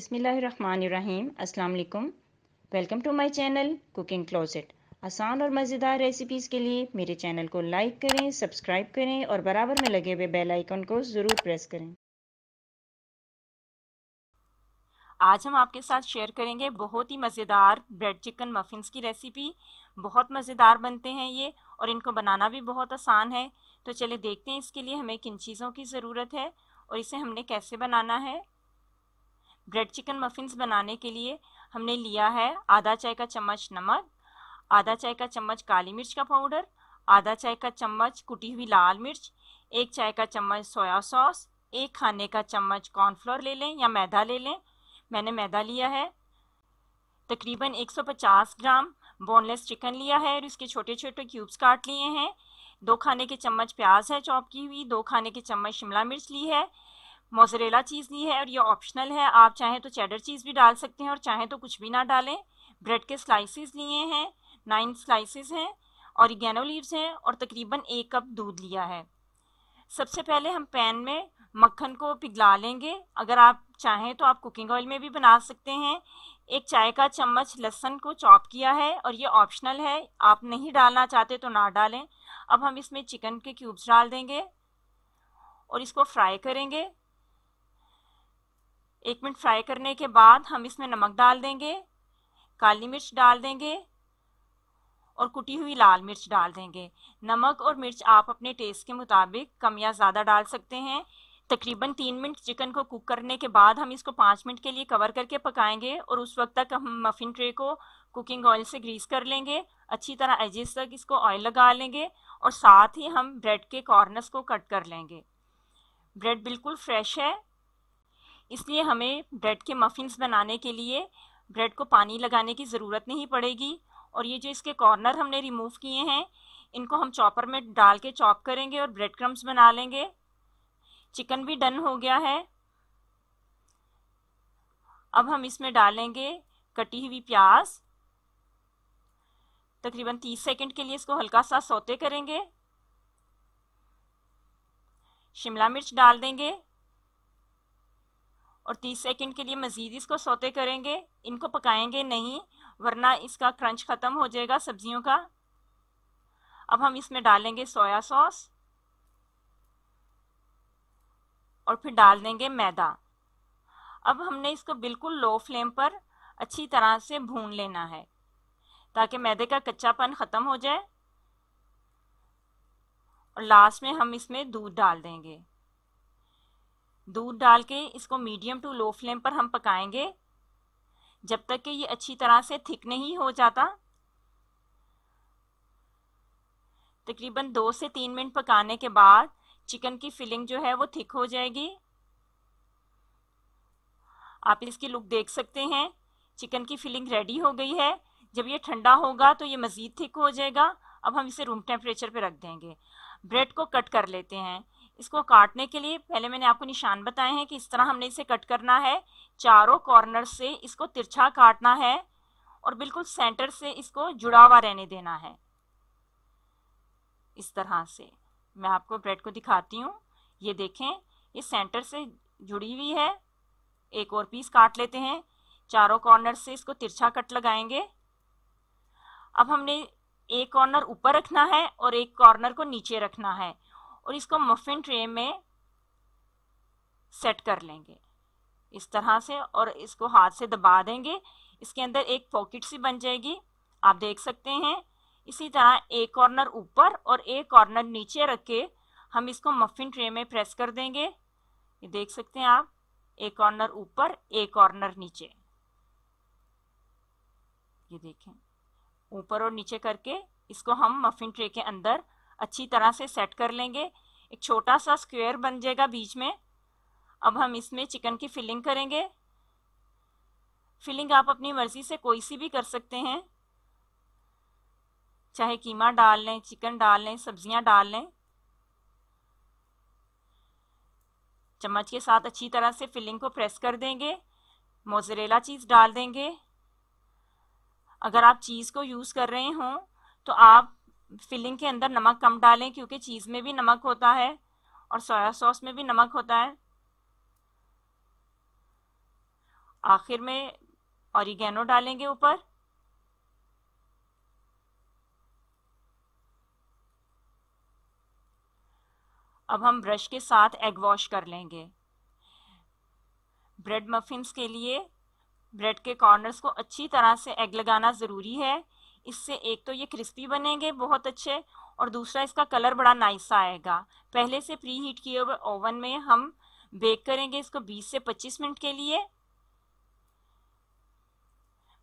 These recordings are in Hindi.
अस्सलाम अल्लाम welcome to my channel cooking closet आसान और मज़ेदार रेसिपीज़ के लिए मेरे चैनल को लाइक करें सब्सक्राइब करें और बराबर में लगे हुए बेल आइकन को ज़रूर प्रेस करें आज हम आपके साथ शेयर करेंगे बहुत ही मज़ेदार ब्रेड चिकन मफिन्स की रेसिपी बहुत मज़ेदार बनते हैं ये और इनको बनाना भी बहुत आसान है तो चलिए देखते हैं इसके लिए हमें किन चीज़ों की ज़रूरत है और इसे हमने कैसे बनाना है ब्रेड चिकन मफिन्स बनाने के लिए हमने लिया है आधा चाय का चम्मच नमक आधा चाय का चम्मच काली मिर्च का पाउडर आधा चाय का चम्मच कुटी हुई लाल मिर्च एक चाय का चम्मच सोया सॉस एक खाने का चम्मच कॉर्नफ्लोर ले लें या मैदा ले लें मैंने मैदा लिया है तकरीबन 150 ग्राम बोनलेस चिकन लिया है और इसके छोटे छोटे क्यूब्स काट लिए हैं दो खाने के चम्मच प्याज है चॉप की हुई दो खाने के चम्मच शिमला मिर्च ली है मोजरेला चीज़ ली है और ये ऑप्शनल है आप चाहें तो चेडर चीज़ भी डाल सकते हैं और चाहें तो कुछ भी ना डालें ब्रेड के स्लाइसिस लिए हैं नाइन स्लाइसिस हैं और गैनो लीव्स हैं और तकरीबन एक कप दूध लिया है सबसे पहले हम पैन में मक्खन को पिघला लेंगे अगर आप चाहें तो आप कुकिंग ऑयल में भी बना सकते हैं एक चाय का चम्मच लहसन को चॉप किया है और ये ऑप्शनल है आप नहीं डालना चाहते तो ना डालें अब हम इसमें चिकन के क्यूब्स डाल देंगे और इसको फ्राई करेंगे एक मिनट फ्राई करने के बाद हम इसमें नमक डाल देंगे काली मिर्च डाल देंगे और कुटी हुई लाल मिर्च डाल देंगे नमक और मिर्च आप अपने टेस्ट के मुताबिक कम या ज़्यादा डाल सकते हैं तकरीबन तीन मिनट चिकन को कुक करने के बाद हम इसको पाँच मिनट के लिए कवर करके पकाएंगे और उस वक्त तक हम मफ़िन ट्रे को कुकिंग ऑयल से ग्रीस कर लेंगे अच्छी तरह एजिस तक इसको ऑयल लगा लेंगे और साथ ही हम ब्रेड के कॉर्नर्स को कट कर लेंगे ब्रेड बिल्कुल फ्रेश है इसलिए हमें ब्रेड के मफ़िन्स बनाने के लिए ब्रेड को पानी लगाने की ज़रूरत नहीं पड़ेगी और ये जो इसके कॉर्नर हमने रिमूव किए हैं इनको हम चॉपर में डाल के चॉप करेंगे और ब्रेड क्रम्स बना लेंगे चिकन भी डन हो गया है अब हम इसमें डालेंगे कटी हुई प्याज तकरीबन तीस सेकंड के लिए इसको हल्का सा सोते करेंगे शिमला मिर्च डाल देंगे और 30 सेकंड के लिए मज़ीद इसको सोते करेंगे इनको पकाएंगे नहीं वरना इसका क्रंच ख़त्म हो जाएगा सब्जियों का अब हम इसमें डालेंगे सोया सॉस और फिर डाल देंगे मैदा अब हमने इसको बिल्कुल लो फ्लेम पर अच्छी तरह से भून लेना है ताकि मैदे का कच्चापन ख़त्म हो जाए और लास्ट में हम इसमें दूध डाल देंगे दूध डाल के इसको मीडियम टू लो फ्लेम पर हम पकाएंगे जब तक कि ये अच्छी तरह से थिक नहीं हो जाता तकरीबन दो से तीन मिनट पकाने के बाद चिकन की फिलिंग जो है वो थिक हो जाएगी आप इसकी लुक देख सकते हैं चिकन की फिलिंग रेडी हो गई है जब ये ठंडा होगा तो ये मज़ीद थिक हो जाएगा अब हम इसे रूम टेम्परेचर पे रख देंगे ब्रेड को कट कर लेते हैं इसको काटने के लिए पहले मैंने आपको निशान बताए हैं कि इस तरह हमने इसे कट करना है चारों कॉर्नर से इसको तिरछा काटना है और बिल्कुल सेंटर से इसको जुड़ा हुआ रहने देना है इस तरह से मैं आपको ब्रेड को दिखाती हूँ ये देखें ये सेंटर से जुड़ी हुई है एक और पीस काट लेते हैं चारों कॉर्नर से इसको तिरछा कट लगाएंगे अब हमने एक कॉर्नर ऊपर रखना है और एक कॉर्नर को नीचे रखना है और इसको मफिन ट्रे में सेट कर लेंगे इस तरह से और इसको हाथ से दबा देंगे इसके अंदर एक पॉकेट सी बन जाएगी आप देख सकते हैं इसी तरह एक कॉर्नर ऊपर और एक कॉर्नर नीचे रख के हम इसको मफिन ट्रे में प्रेस कर देंगे ये देख सकते हैं आप एक कॉर्नर ऊपर एक कॉर्नर नीचे ये देखें ऊपर और नीचे करके इसको हम मफिन ट्रे के अंदर अच्छी तरह से सेट कर लेंगे एक छोटा सा स्क्वायर बन जाएगा बीच में अब हम इसमें चिकन की फिलिंग करेंगे फिलिंग आप अपनी मर्ज़ी से कोई सी भी कर सकते हैं चाहे कीमा डाल लें चिकन डाल लें सब्जियां डाल लें चम्मच के साथ अच्छी तरह से फिलिंग को प्रेस कर देंगे मोजरेला चीज़ डाल देंगे अगर आप चीज़ को यूज़ कर रहे हों तो आप फिलिंग के अंदर नमक कम डालें क्योंकि चीज़ में भी नमक होता है और सोया सॉस में भी नमक होता है आखिर में ऑरिगेनो डालेंगे ऊपर अब हम ब्रश के साथ एग वॉश कर लेंगे ब्रेड मफिन्स के लिए ब्रेड के कॉर्नर्स को अच्छी तरह से एग लगाना ज़रूरी है इससे एक तो ये क्रिस्पी बनेंगे बहुत अच्छे और दूसरा इसका कलर बड़ा नाइस आएगा पहले से प्री हीट किए हुए ओवन में हम बेक करेंगे इसको 20 से 25 मिनट के लिए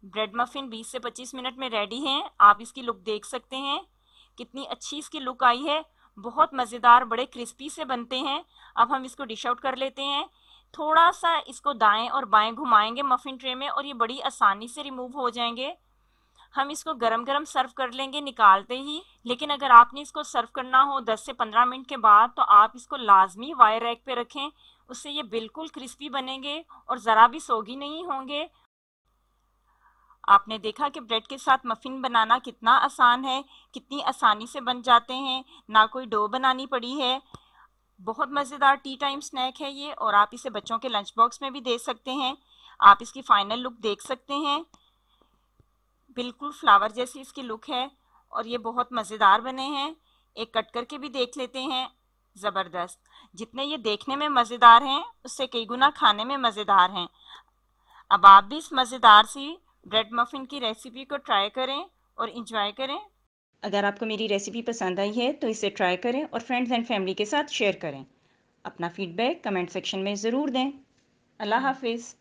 ब्रेड मफिन 20 से 25 मिनट में रेडी हैं आप इसकी लुक देख सकते हैं कितनी अच्छी इसकी लुक आई है बहुत मज़ेदार बड़े क्रिस्पी से बनते हैं अब हम इसको डिश आउट कर लेते हैं थोड़ा सा इसको दाएं और बाएं घुमाएंगे मफिन ट्रे में और ये बड़ी आसानी से रिमूव हो जाएंगे हम इसको गरम गरम सर्व कर लेंगे निकालते ही लेकिन अगर आपने इसको सर्व करना हो 10 से 15 मिनट के बाद तो आप इसको लाजमी वायर रैक पे रखें उससे ये बिल्कुल क्रिस्पी बनेंगे और ज़रा भी सोगी नहीं होंगे आपने देखा कि ब्रेड के साथ मफ़िन बनाना कितना आसान है कितनी आसानी से बन जाते हैं ना कोई डो बनानी पड़ी है बहुत मज़ेदार टी टाइम स्नैक है ये और आप इसे बच्चों के लंच बॉक्स में भी दे सकते हैं आप इसकी फ़ाइनल लुक देख सकते हैं बिल्कुल फ्लावर जैसी इसकी लुक है और ये बहुत मज़ेदार बने हैं एक कट करके भी देख लेते हैं ज़बरदस्त जितने ये देखने में मज़ेदार हैं उससे कई गुना खाने में मज़ेदार हैं अब आप भी इस मज़ेदार सी ब्रेड मफिन की रेसिपी को ट्राई करें और इंजॉय करें अगर आपको मेरी रेसिपी पसंद आई है तो इसे ट्राई करें और फ्रेंड्स एंड फैमिली के साथ शेयर करें अपना फीडबैक कमेंट सेक्शन में ज़रूर दें अल्लाह हाफिज़